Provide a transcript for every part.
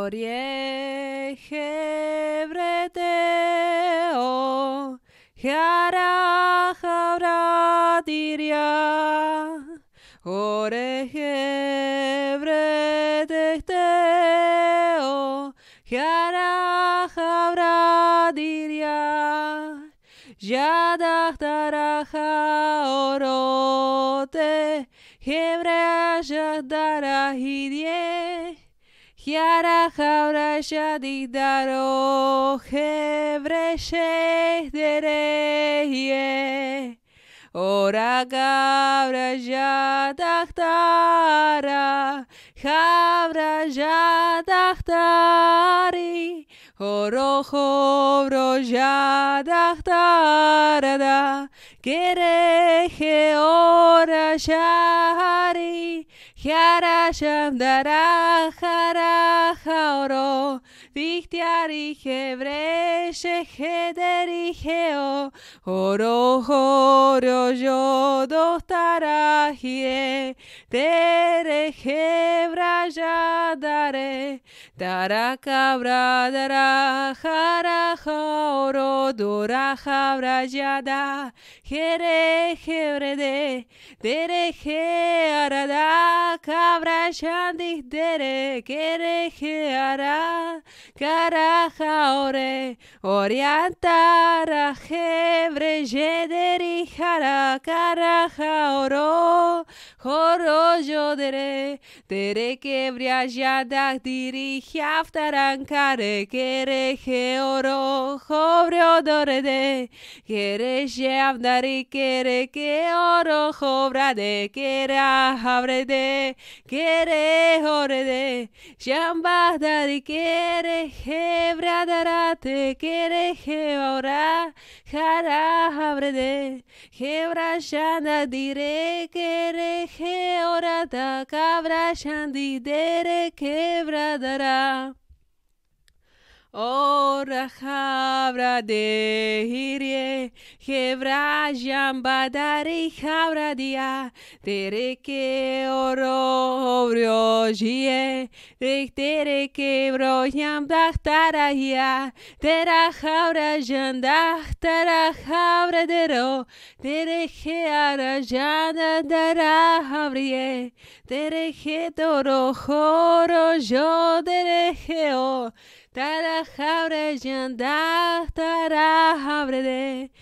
Glorie hebreteo jara jara diria ore hebreteo jara jara diria Yadah daraja orote, hebrea yadarahidie. Χιάρα χαουρά δαρό, χεύρε σεχτερέιε. Ωρα καύρα για ταχτάρα, χαύρα για Χωρό χώρο και ταχτάρα, κερέχε ώρα σάρι. Jara yandara jara jaoro, dictiari shehederi hederigeo, oro joro yo dostarajie, tere hebra dare, dara cabra dara jara jaoro, dura jabra yada, jere tere arada cabra yandistere querejeara caraja ore hebre jebre yederijara caraja oro Horollo tere que quebria dirige diri haftaran que kere he oro, hobrio dorede, kere yavdari kere ke oro hobrade, kere abrede, kere horede, yambadari kere hebra darate, kere hebra, Karahabrede, Hebrashana dire kere heorata, Kabrashandi dere quebradara. Ora habra de hirie, Hebrayan badari jabradia, tereke oro obrio jie, tereke broyan dachtaraya, tera jabrayan dachtara jabradero, tereje arayana dara jabrie, toro joro yo tara jabrayan jabrede,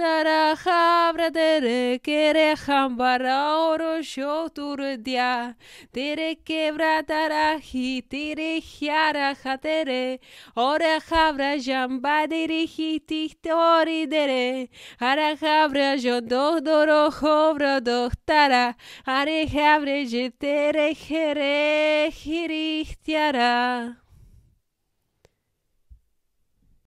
Ταρα βρατερέ, τερε και ρε χαμπαρα όρο σιό Τερε και βρα ταρα χι, χιάρα χαβρα ζαμπά τερε. Άρα χαβρα ζωντό το ροχό βρα το χτάρα. Άρα χερε χιριχτιάρα.